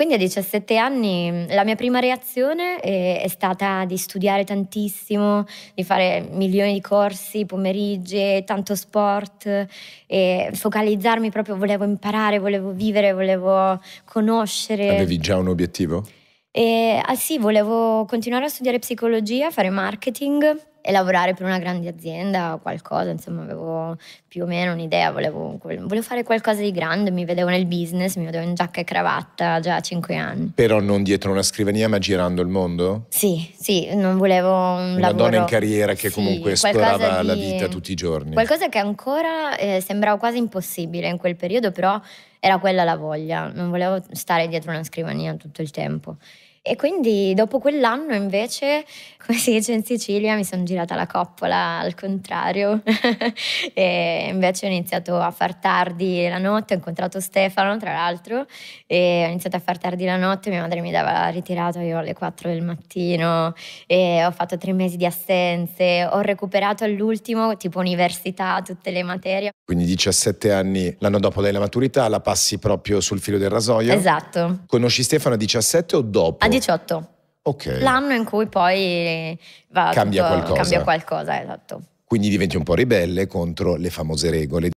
Quindi a 17 anni mm, la mia prima reazione è, eh, è stata di studiare tantissimo, di fare milioni di corsi, pomeriggi, tanto sport, e focalizzarmi proprio, volevo imparare, volevo vivere, volevo conoscere. Avevi già un obiettivo? E, eh, ah sì, volevo continuare a studiare psicologia, fare marketing e lavorare per una grande azienda o qualcosa, insomma avevo più o meno un'idea, volevo, volevo, fare qualcosa di grande, mi vedevo nel business, mi vedevo in giacca e cravatta già a cinque anni. Però non dietro una scrivania ma girando il mondo? Sì, sì, non volevo un una lavoro... donna in carriera che sì, comunque esplorava di, la vita tutti i giorni. Qualcosa che ancora eh, sembrava quasi impossibile in quel periodo, però era quella la voglia, non volevo stare dietro una scrivania tutto il tempo. E quindi dopo quell'anno invece, come si dice in Sicilia, mi sono girata la coppola al contrario. e invece ho iniziato a far tardi la notte, ho incontrato Stefano tra l'altro e ho iniziato a far tardi la notte, mia madre mi dava la ritirata io alle 4 del mattino e ho fatto tre mesi di assenze, ho recuperato all'ultimo tipo università, tutte le materie. Quindi 17 anni, l'anno dopo la maturità, la passi proprio sul filo del rasoio? Esatto. Conosci Stefano a 17 o dopo? A 2018. Ok. L'anno in cui poi va cambia tutto, qualcosa. Cambia qualcosa, esatto. Quindi diventi un po' ribelle contro le famose regole